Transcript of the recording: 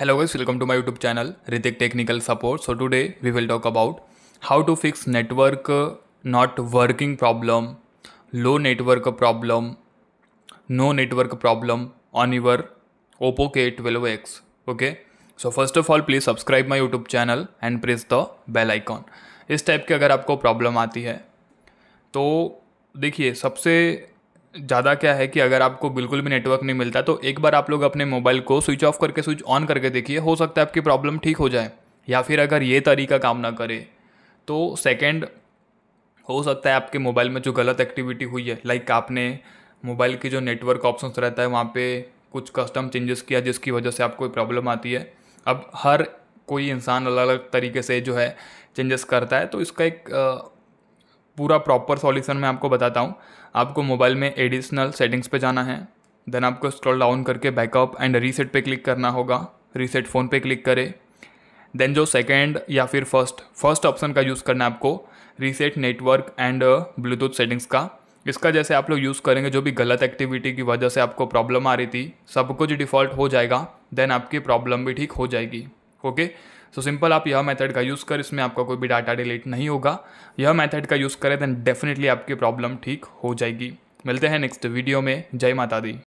hello guys welcome to my YouTube channel Ritik technical support so today we will talk about how to fix network not working problem low network problem no network problem on your Oppo K twelve X okay so first of all please subscribe my YouTube channel and press the bell icon इस type की अगर आपको problem आती है तो देखिए सबसे ज़्यादा क्या है कि अगर आपको बिल्कुल भी नेटवर्क नहीं मिलता तो एक बार आप लोग अपने मोबाइल को स्विच ऑफ करके स्विच ऑन करके देखिए हो सकता है आपकी प्रॉब्लम ठीक हो जाए या फिर अगर ये तरीका काम ना करे तो सेकेंड हो सकता है आपके मोबाइल में जो गलत एक्टिविटी हुई है लाइक आपने मोबाइल की जो नेटवर्क ऑप्शंस रहता है वहाँ पे कुछ कस्टम चेंजेस किया जिसकी वजह से आपको प्रॉब्लम आती है अब हर कोई इंसान अलग अलग तरीके से जो है चेंजेस करता है तो इसका एक पूरा प्रॉपर सॉल्यूशन मैं आपको बताता हूँ आपको मोबाइल में एडिशनल सेटिंग्स पे जाना है देन आपको स्क्रॉल डाउन करके बैकअप एंड रीसेट पे क्लिक करना होगा रीसेट फ़ोन पे क्लिक करें देन जो सेकेंड या फिर फर्स्ट फर्स्ट ऑप्शन का यूज़ करना है आपको reset network and Bluetooth settings का इसका जैसे आप लोग यूज़ करेंगे जो भी गलत एक्टिविटी की वजह से आपको प्रॉब्लम आ रही थी सब कुछ डिफ़ॉल्ट हो जाएगा देन आपकी प्रॉब्लम भी ठीक हो जाएगी ओके सो सिंपल आप यह मेथड का यूज़ कर इसमें आपका कोई भी डाटा डिलीट नहीं होगा यह मेथड का यूज़ करें देन डेफिनेटली आपकी प्रॉब्लम ठीक हो जाएगी मिलते हैं नेक्स्ट वीडियो में जय माता दी